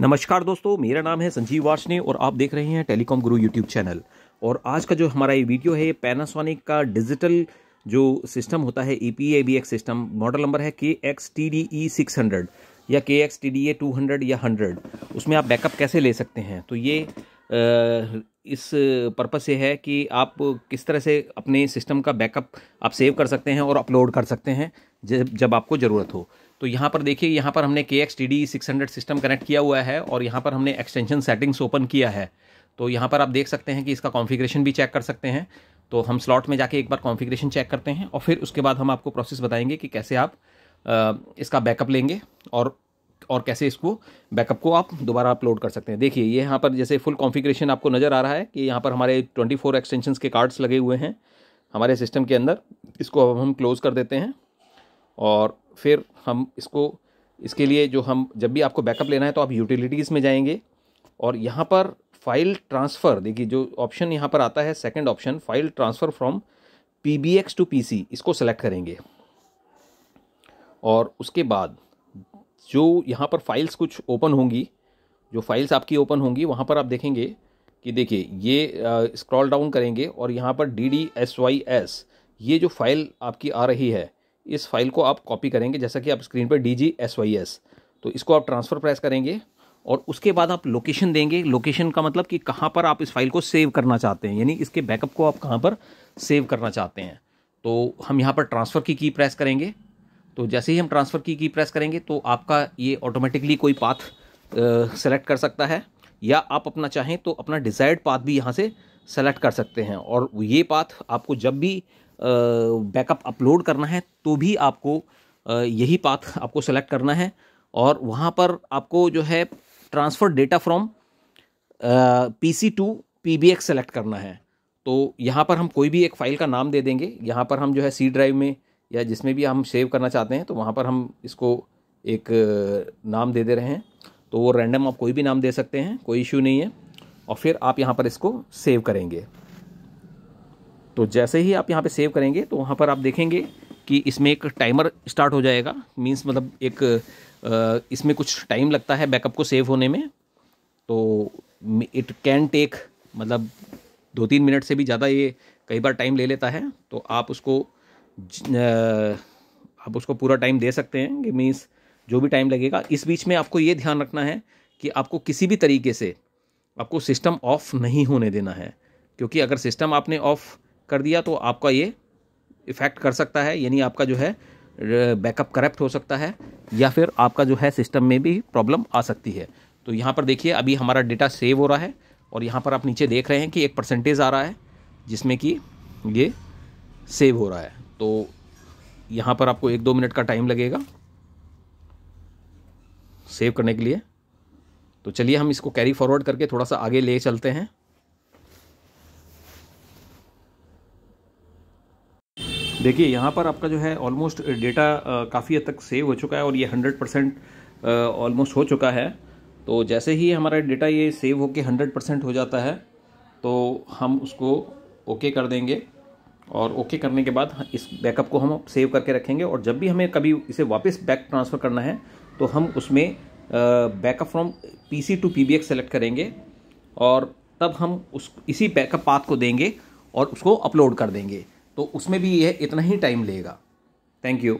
नमस्कार दोस्तों मेरा नाम है संजीव वाशने और आप देख रहे हैं टेलीकॉम गुरु यूट्यूब चैनल और आज का जो हमारा ये वीडियो है पैनासोनिक का डिजिटल जो सिस्टम होता है E P A B X system model number है K X T D E six hundred या K X T D A two hundred या हंड्रेड उसमें आप बैकअप कैसे ले सकते हैं तो ये इस पर्पज़ से है कि आप किस तरह से अपने सिस्टम का बैकअप आप सेव कर सकते हैं और अपलोड कर सकते हैं जब जब आपको ज़रूरत हो तो यहाँ पर देखिए यहाँ पर हमने K X T D six hundred system connect किया हुआ है और यहाँ पर हमने एक्सटेंशन सेटिंग्स ओपन किया है तो यहाँ पर आप देख सकते हैं कि इसका कॉन्फ़िगरेशन भी चेक कर सकते हैं तो हम स्लॉट में जाके एक बार कॉन्फ़िगरेशन चेक करते हैं और फिर उसके बाद हम आपको प्रोसेस बताएंगे कि कैसे आप इसका बैकअप लेंगे और और कैसे इसको बैकअप को आप दोबारा अपलोड कर सकते हैं देखिए ये यहाँ पर जैसे फुल कॉन्फ़िगरेशन आपको नज़र आ रहा है कि यहाँ पर हमारे 24 एक्सटेंशन के कार्ड्स लगे हुए हैं हमारे सिस्टम के अंदर इसको अब हम क्लोज़ कर देते हैं और फिर हम इसको इसके लिए जो हम जब भी आपको बैकअप लेना है तो आप यूटिलिटीज़ में जाएंगे और यहाँ पर फाइल ट्रांसफ़र देखिए जो ऑप्शन यहाँ पर आता है second option file transfer from P to P इसको सेलेक्ट करेंगे और उसके बाद जो यहाँ पर फाइल्स कुछ ओपन होंगी जो फाइल्स आपकी ओपन होंगी वहाँ पर आप देखेंगे कि देखिए ये स्क्रॉल डाउन करेंगे और यहाँ पर D D S Y S ये जो फाइल आपकी आ रही है इस फाइल को आप कॉपी करेंगे जैसा कि आप स्क्रीन पर D G S Y S तो इसको आप ट्रांसफ़र प्रेस करेंगे और उसके बाद आप लोकेशन देंगे लोकेशन का मतलब कि कहाँ पर आप इस फाइल को सेव करना चाहते हैं यानी इसके बैकअप को आप कहाँ पर सेव करना चाहते हैं तो हम यहाँ पर ट्रांसफ़र की की प्रेस करेंगे तो जैसे ही हम ट्रांसफ़र की की प्रेस करेंगे तो आपका ये ऑटोमेटिकली कोई पाथ सेलेक्ट कर सकता है या आप अपना चाहें तो अपना डिज़ायर्ड पाथ भी यहाँ से सेलेक्ट कर सकते हैं और ये पाथ आपको जब भी बैकअप अपलोड करना है तो भी आपको यही पाथ आपको सेलेक्ट करना है और वहाँ पर आपको जो है transfer data from P C to P B X select करना है तो यहाँ पर हम कोई भी एक फ़ाइल का नाम दे देंगे यहाँ पर हम जो है सी ड्राइव में या जिसमें भी हम सेव करना चाहते हैं तो वहाँ पर हम इसको एक नाम दे दे रहे हैं तो वो रैंडम आप कोई भी नाम दे सकते हैं कोई इशू नहीं है और फिर आप यहाँ पर इसको सेव करेंगे तो जैसे ही आप यहाँ पे सेव करेंगे तो वहाँ पर आप देखेंगे कि इसमें एक टाइमर स्टार्ट हो जाएगा मींस मतलब एक इसमें कुछ टाइम लगता है बैकअप को सेव होने में तो इट कैन टेक मतलब दो तीन मिनट से भी ज़्यादा ये कई बार टाइम ले लेता है तो आप उसको आप उसको पूरा टाइम दे सकते हैं कि मीन्स जो भी टाइम लगेगा इस बीच में आपको ये ध्यान रखना है कि आपको किसी भी तरीके से आपको सिस्टम ऑफ नहीं होने देना है क्योंकि अगर सिस्टम आपने ऑफ कर दिया तो आपका ये इफ़ेक्ट कर सकता है यानी आपका जो है बैकअप करप्ट हो सकता है या फिर आपका जो है सिस्टम में भी प्रॉब्लम आ सकती है तो यहाँ पर देखिए अभी हमारा डेटा सेव हो रहा है और यहाँ पर आप नीचे देख रहे हैं कि एक परसेंटेज आ रहा है जिसमें कि ये सेव हो रहा है तो यहाँ पर आपको एक दो मिनट का टाइम लगेगा सेव करने के लिए तो चलिए हम इसको कैरी फॉरवर्ड करके थोड़ा सा आगे ले चलते हैं देखिए यहाँ पर आपका जो है ऑलमोस्ट डेटा काफ़ी हद तक सेव हो चुका है और ये हंड्रेड परसेंट ऑलमोस्ट हो चुका है तो जैसे ही हमारा डेटा ये सेव होके हंड्रेड परसेंट हो जाता है तो हम उसको ओके okay कर देंगे और ओके करने के बाद इस बैकअप को हम सेव करके रखेंगे और जब भी हमें कभी इसे वापस बैक ट्रांसफ़र करना है तो हम उसमें backup from PC to PBX select करेंगे और तब हम उस इसी बैकअप पाथ को देंगे और उसको अपलोड कर देंगे तो उसमें भी यह इतना ही टाइम लेगा थैंक यू